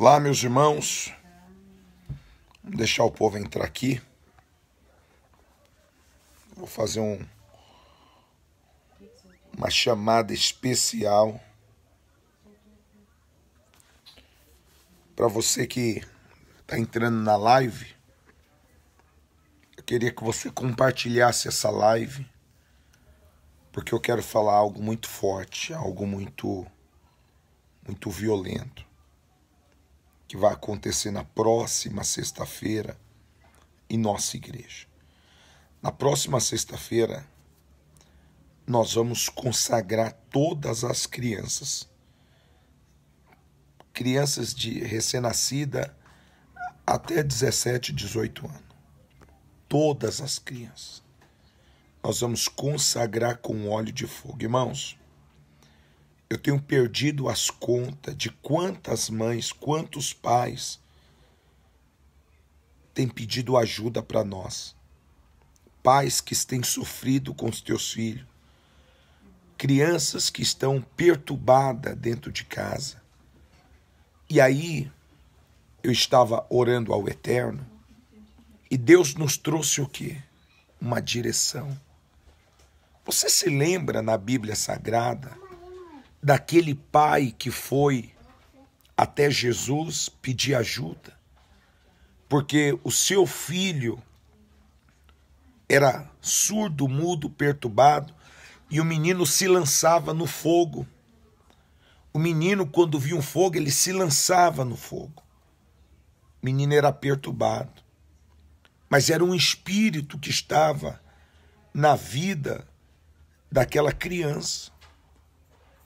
Olá, meus irmãos. Vamos deixar o povo entrar aqui. Vou fazer um, uma chamada especial para você que está entrando na live. Eu queria que você compartilhasse essa live, porque eu quero falar algo muito forte, algo muito muito violento que vai acontecer na próxima sexta-feira em nossa igreja. Na próxima sexta-feira, nós vamos consagrar todas as crianças. Crianças de recém-nascida até 17, 18 anos. Todas as crianças. Nós vamos consagrar com óleo de fogo. Irmãos, eu tenho perdido as contas de quantas mães, quantos pais têm pedido ajuda para nós. Pais que têm sofrido com os teus filhos. Crianças que estão perturbadas dentro de casa. E aí, eu estava orando ao Eterno e Deus nos trouxe o quê? Uma direção. Você se lembra na Bíblia Sagrada? daquele pai que foi até Jesus pedir ajuda, porque o seu filho era surdo, mudo, perturbado, e o menino se lançava no fogo. O menino, quando via um fogo, ele se lançava no fogo. O menino era perturbado. Mas era um espírito que estava na vida daquela criança.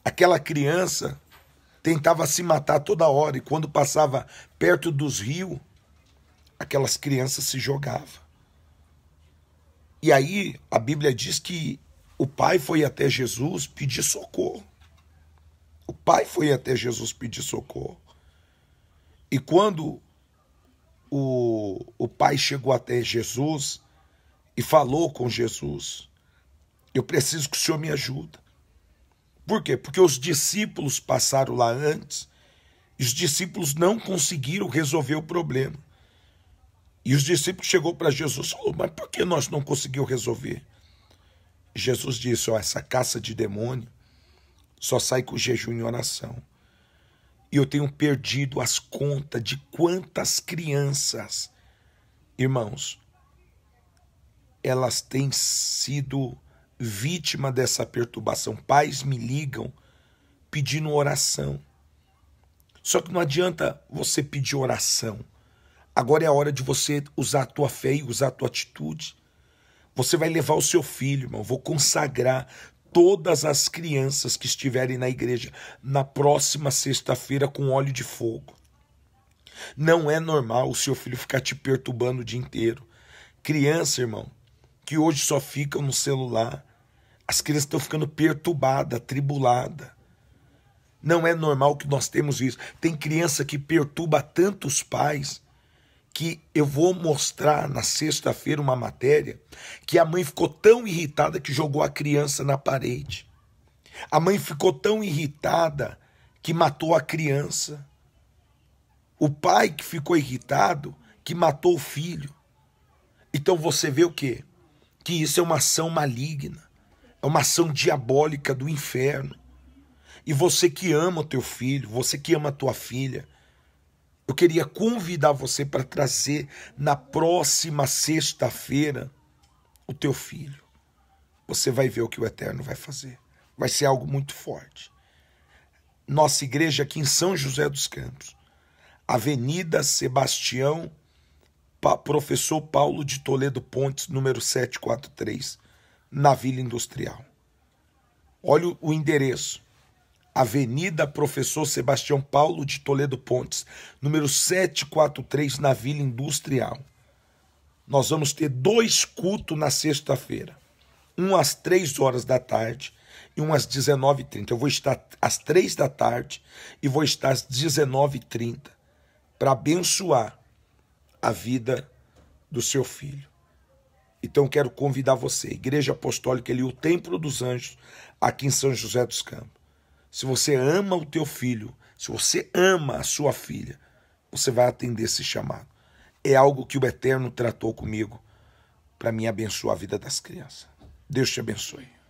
Aquela criança tentava se matar toda hora e quando passava perto dos rios, aquelas crianças se jogavam. E aí a Bíblia diz que o pai foi até Jesus pedir socorro. O pai foi até Jesus pedir socorro. E quando o, o pai chegou até Jesus e falou com Jesus: Eu preciso que o senhor me ajude. Por quê? Porque os discípulos passaram lá antes e os discípulos não conseguiram resolver o problema. E os discípulos chegou para Jesus e falou: "Mas por que nós não conseguimos resolver?" Jesus disse: "Ó, essa caça de demônio só sai com jejum e oração." E eu tenho perdido as contas de quantas crianças, irmãos, elas têm sido vítima dessa perturbação. Pais me ligam pedindo oração. Só que não adianta você pedir oração. Agora é a hora de você usar a tua fé e usar a tua atitude. Você vai levar o seu filho, irmão. Vou consagrar todas as crianças que estiverem na igreja na próxima sexta-feira com óleo de fogo. Não é normal o seu filho ficar te perturbando o dia inteiro. Criança, irmão, que hoje só ficam no celular. As crianças estão ficando perturbadas, atribuladas. Não é normal que nós temos isso. Tem criança que perturba tantos pais que eu vou mostrar na sexta-feira uma matéria que a mãe ficou tão irritada que jogou a criança na parede. A mãe ficou tão irritada que matou a criança. O pai que ficou irritado que matou o filho. Então você vê o quê? que isso é uma ação maligna, é uma ação diabólica do inferno. E você que ama o teu filho, você que ama a tua filha, eu queria convidar você para trazer na próxima sexta-feira o teu filho. Você vai ver o que o Eterno vai fazer. Vai ser algo muito forte. Nossa igreja aqui em São José dos Campos, Avenida Sebastião professor Paulo de Toledo Pontes, número 743, na Vila Industrial. Olha o endereço. Avenida Professor Sebastião Paulo de Toledo Pontes, número 743, na Vila Industrial. Nós vamos ter dois cultos na sexta-feira. Um às três horas da tarde e um às 19h30. Eu vou estar às três da tarde e vou estar às 19h30 para abençoar a vida do seu filho. Então quero convidar você, Igreja Apostólica e o Templo dos Anjos, aqui em São José dos Campos. Se você ama o teu filho, se você ama a sua filha, você vai atender esse chamado. É algo que o Eterno tratou comigo para me abençoar a vida das crianças. Deus te abençoe.